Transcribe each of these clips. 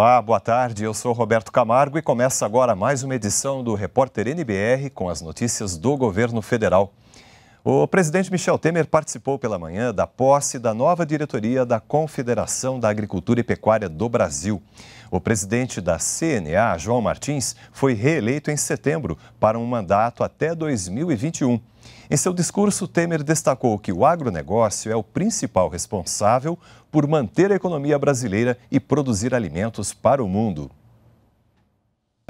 Olá, boa tarde. Eu sou Roberto Camargo e começa agora mais uma edição do Repórter NBR com as notícias do governo federal. O presidente Michel Temer participou pela manhã da posse da nova diretoria da Confederação da Agricultura e Pecuária do Brasil. O presidente da CNA, João Martins, foi reeleito em setembro para um mandato até 2021. Em seu discurso, Temer destacou que o agronegócio é o principal responsável por manter a economia brasileira e produzir alimentos para o mundo.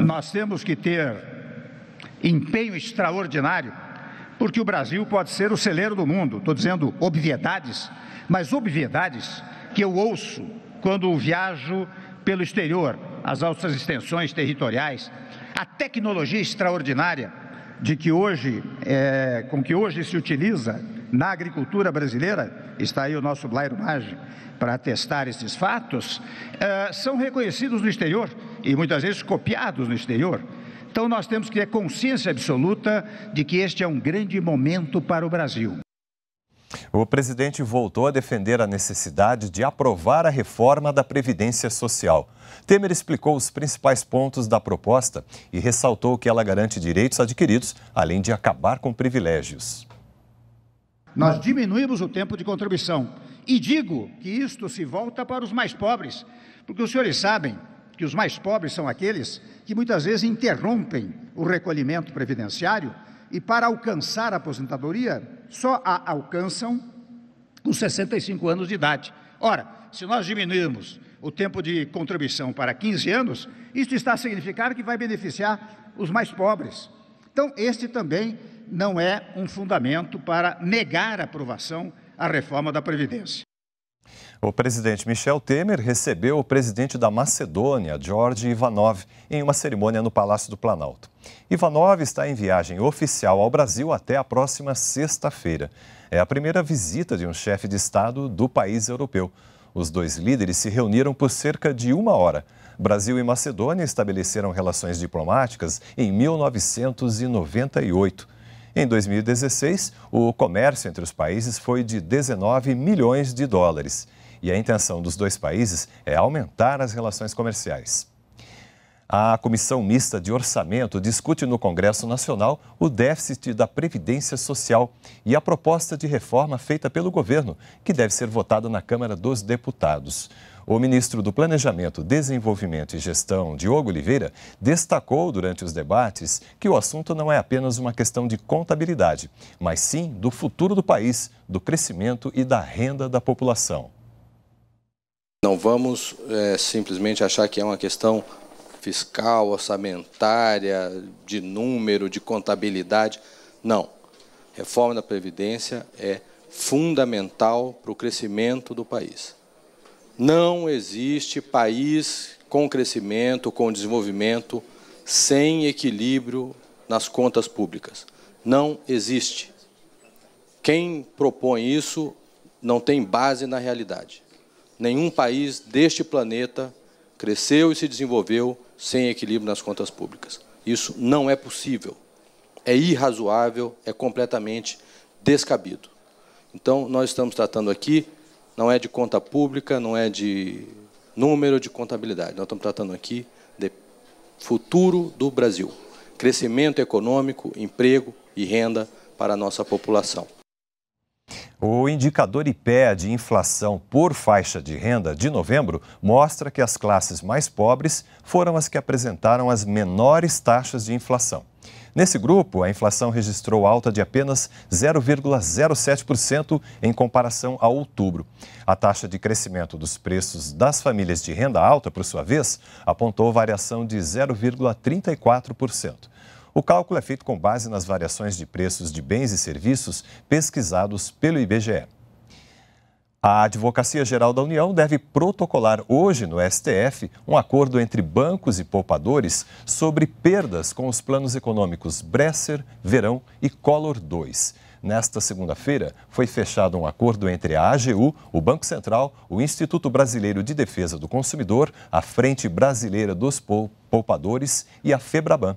Nós temos que ter empenho extraordinário porque o Brasil pode ser o celeiro do mundo. Estou dizendo obviedades, mas obviedades que eu ouço quando viajo pelo exterior, as altas extensões territoriais, a tecnologia extraordinária de que hoje, é, com que hoje se utiliza na agricultura brasileira, está aí o nosso Blairo Maggi para atestar esses fatos, é, são reconhecidos no exterior e muitas vezes copiados no exterior. Então nós temos que ter consciência absoluta de que este é um grande momento para o Brasil. O presidente voltou a defender a necessidade de aprovar a reforma da Previdência Social. Temer explicou os principais pontos da proposta e ressaltou que ela garante direitos adquiridos, além de acabar com privilégios. Nós diminuímos o tempo de contribuição. E digo que isto se volta para os mais pobres, porque os senhores sabem que os mais pobres são aqueles que muitas vezes interrompem o recolhimento previdenciário e, para alcançar a aposentadoria, só a alcançam com 65 anos de idade. Ora, se nós diminuirmos o tempo de contribuição para 15 anos, isso está a significar que vai beneficiar os mais pobres. Então, este também não é um fundamento para negar a aprovação à reforma da Previdência. O presidente Michel Temer recebeu o presidente da Macedônia, George Ivanov, em uma cerimônia no Palácio do Planalto. Ivanov está em viagem oficial ao Brasil até a próxima sexta-feira. É a primeira visita de um chefe de Estado do país europeu. Os dois líderes se reuniram por cerca de uma hora. Brasil e Macedônia estabeleceram relações diplomáticas em 1998. Em 2016, o comércio entre os países foi de 19 milhões de dólares e a intenção dos dois países é aumentar as relações comerciais. A Comissão Mista de Orçamento discute no Congresso Nacional o déficit da Previdência Social e a proposta de reforma feita pelo governo, que deve ser votada na Câmara dos Deputados. O ministro do Planejamento, Desenvolvimento e Gestão, Diogo Oliveira, destacou durante os debates que o assunto não é apenas uma questão de contabilidade, mas sim do futuro do país, do crescimento e da renda da população. Não vamos é, simplesmente achar que é uma questão fiscal, orçamentária, de número, de contabilidade. Não. Reforma da Previdência é fundamental para o crescimento do país. Não existe país com crescimento, com desenvolvimento, sem equilíbrio nas contas públicas. Não existe. Quem propõe isso não tem base na realidade nenhum país deste planeta cresceu e se desenvolveu sem equilíbrio nas contas públicas. Isso não é possível. É irrazoável, é completamente descabido. Então, nós estamos tratando aqui, não é de conta pública, não é de número de contabilidade, nós estamos tratando aqui de futuro do Brasil, crescimento econômico, emprego e renda para a nossa população. O indicador IPEA de inflação por faixa de renda de novembro mostra que as classes mais pobres foram as que apresentaram as menores taxas de inflação. Nesse grupo, a inflação registrou alta de apenas 0,07% em comparação a outubro. A taxa de crescimento dos preços das famílias de renda alta, por sua vez, apontou variação de 0,34%. O cálculo é feito com base nas variações de preços de bens e serviços pesquisados pelo IBGE. A Advocacia Geral da União deve protocolar hoje no STF um acordo entre bancos e poupadores sobre perdas com os planos econômicos Bresser, Verão e Collor II. Nesta segunda-feira, foi fechado um acordo entre a AGU, o Banco Central, o Instituto Brasileiro de Defesa do Consumidor, a Frente Brasileira dos Poupadores e a FEBRABAN.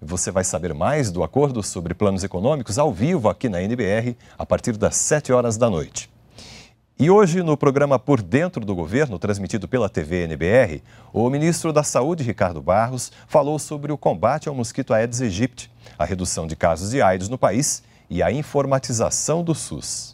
Você vai saber mais do acordo sobre planos econômicos ao vivo aqui na NBR a partir das 7 horas da noite. E hoje, no programa Por Dentro do Governo, transmitido pela TV NBR, o ministro da Saúde, Ricardo Barros, falou sobre o combate ao mosquito Aedes aegypti, a redução de casos de AIDS no país e a informatização do SUS.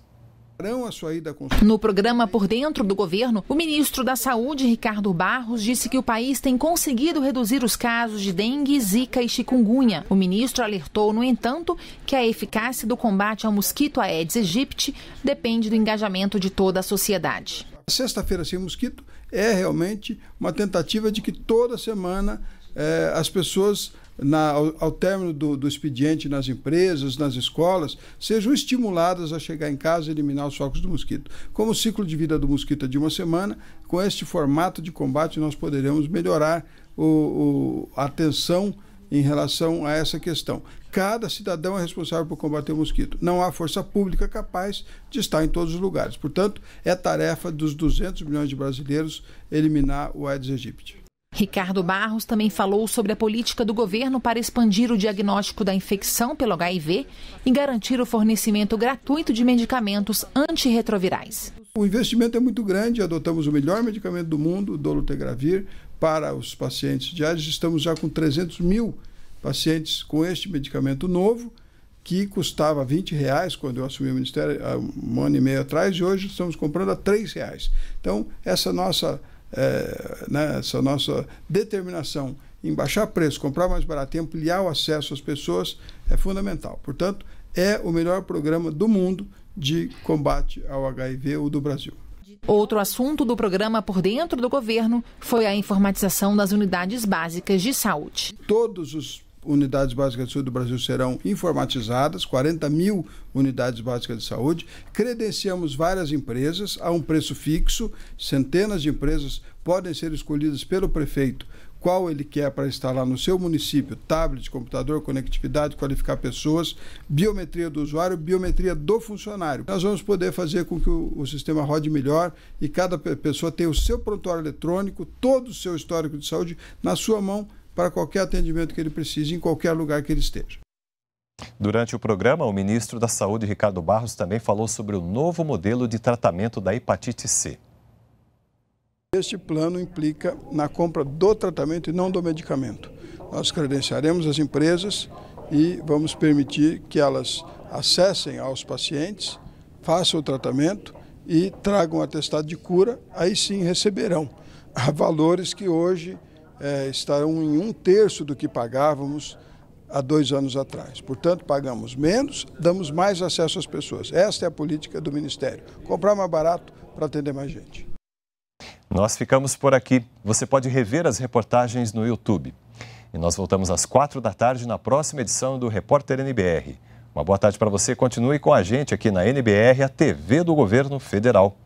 No programa Por Dentro do Governo, o ministro da Saúde, Ricardo Barros, disse que o país tem conseguido reduzir os casos de dengue, zika e chikungunya. O ministro alertou, no entanto, que a eficácia do combate ao mosquito Aedes aegypti depende do engajamento de toda a sociedade. Sexta-feira sem mosquito é realmente uma tentativa de que toda semana eh, as pessoas na, ao, ao, término do, do expediente nas empresas, nas escolas, sejam estimuladas a chegar em casa e eliminar os focos do mosquito. Como o ciclo de vida do mosquito é de uma semana, com este formato de combate nós poderemos melhorar o, o, a atenção em relação a essa questão. Cada cidadão é responsável por combater o mosquito. Não há força pública capaz de estar em todos os lugares. Portanto, é tarefa dos 200 milhões de brasileiros eliminar o Aedes aegypti. Ricardo Barros também falou sobre a política do governo para expandir o diagnóstico da infecção pelo HIV e garantir o fornecimento gratuito de medicamentos antirretrovirais. O investimento é muito grande, adotamos o melhor medicamento do mundo, o dolutegravir, para os pacientes diários. Estamos já com 300 mil pacientes com este medicamento novo que custava 20 reais quando eu assumi o Ministério há um ano e meio atrás, e hoje estamos comprando a 3 reais. Então, essa nossa é, né, essa nossa determinação em baixar preço, comprar mais barato e ampliar o acesso às pessoas é fundamental. Portanto, é o melhor programa do mundo de combate ao HIV ou do Brasil. Outro assunto do programa por dentro do governo foi a informatização das unidades básicas de saúde. Todos os unidades básicas de saúde do Brasil serão informatizadas, 40 mil unidades básicas de saúde. Credenciamos várias empresas a um preço fixo, centenas de empresas podem ser escolhidas pelo prefeito qual ele quer para instalar no seu município, tablet, computador, conectividade, qualificar pessoas, biometria do usuário, biometria do funcionário. Nós vamos poder fazer com que o, o sistema rode melhor e cada pessoa tenha o seu prontuário eletrônico, todo o seu histórico de saúde na sua mão para qualquer atendimento que ele precise, em qualquer lugar que ele esteja. Durante o programa, o ministro da Saúde, Ricardo Barros, também falou sobre o novo modelo de tratamento da hepatite C. Este plano implica na compra do tratamento e não do medicamento. Nós credenciaremos as empresas e vamos permitir que elas acessem aos pacientes, façam o tratamento e tragam um atestado de cura, aí sim receberão valores que hoje é, estarão em um terço do que pagávamos há dois anos atrás. Portanto, pagamos menos, damos mais acesso às pessoas. Esta é a política do Ministério. Comprar mais barato para atender mais gente. Nós ficamos por aqui. Você pode rever as reportagens no YouTube. E nós voltamos às quatro da tarde na próxima edição do Repórter NBR. Uma boa tarde para você. Continue com a gente aqui na NBR, a TV do Governo Federal.